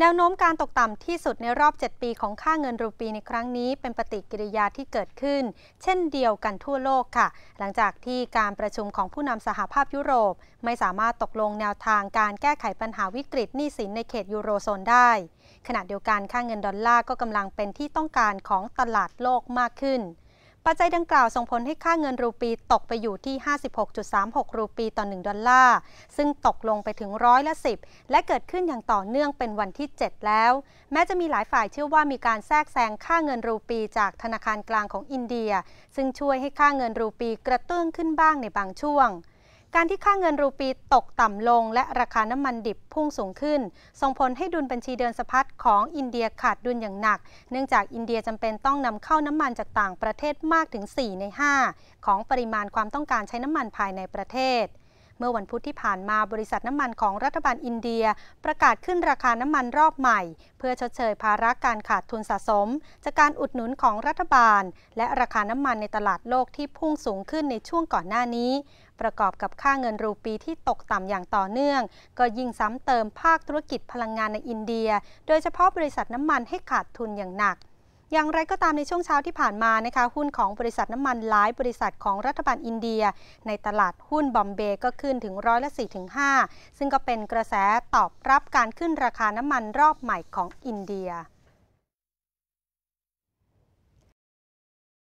แนวโน้มการตกต่ำที่สุดในรอบ 7 ปีของค่าเงินรูปีในครั้งนี้ เป็นปฏิกิริยาที่เกิดขึ้นเช่นเดียวกันทั่วโลกค่ะ หลังจากที่การประชุมของผู้นำสหภาพยุโรปไม่สามารถตกลงแนวทางการแก้ไขปัญหาวิกฤตหนี้สินในเขตยูโรโซนได้ ขณะเดียวกันค่าเงินดอลลาร์ก็กำลังเป็นที่ต้องการของตลาดโลกมากขึ้นปัจจัยดังกล่าวส่งผลให้ค่าเงินรูปีตกไปอยู่ที่ 56.36 รูปีต่อ1ดอลลาร์ ซึ่งตกลงไปถึงร้อยละ10 และเกิดขึ้นอย่างต่อเนื่องเป็นวันที่ 7 แล้ว แม้จะมีหลายฝ่ายเชื่อว่ามีการแทรกแซงค่าเงินรูปีจากธนาคารกลางของอินเดีย ซึ่งช่วยให้ค่าเงินรูปีกระเตื้องขึ้นบ้างในบางช่วงการที่ค่าเงินรูปีตกต่ำลงและราคาน้ำมันดิบพุ่งสูงขึ้นส่งผลให้ดุลบัญชีเดินสะพัดของอินเดียขาดดุลอย่างหนัก เนื่องจากอินเดียจำเป็นต้องนำเข้าน้ำมันจากต่างประเทศมากถึง 4 ใน 5 ของปริมาณความต้องการใช้น้ำมันภายในประเทศเมื่อวันพุธที่ผ่านมา บริษัทน้ำมันของรัฐบาลอินเดีย ประกาศขึ้นราคาน้ำมันรอบใหม่ เพื่อชดเชยภาระการขาดทุนสะสม จากการอุดหนุนของรัฐบาล และราคาน้ำมันในตลาดโลกที่พุ่งสูงขึ้นในช่วงก่อนหน้านี้ ประกอบกับค่าเงินรูปีที่ตกต่ำอย่างต่อเนื่อง ก็ยิ่งซ้ำเติมภาคธุรกิจพลังงานในอินเดีย โดยเฉพาะบริษัทน้ำมันให้ขาดทุนอย่างหนักอย่างไรก็ตามในช่วงเช้าที่ผ่านมานะคะหุ้นของบริษัทน้ำมันหลายบริษัทของรัฐบาลอินเดียในตลาดหุ้นบอมเบย์ก็ขึ้นถึงร้อยละ4ถึง5ซึ่งก็เป็นกระแสตอบรับการขึ้นราคาน้ำมันรอบใหม่ของอินเดีย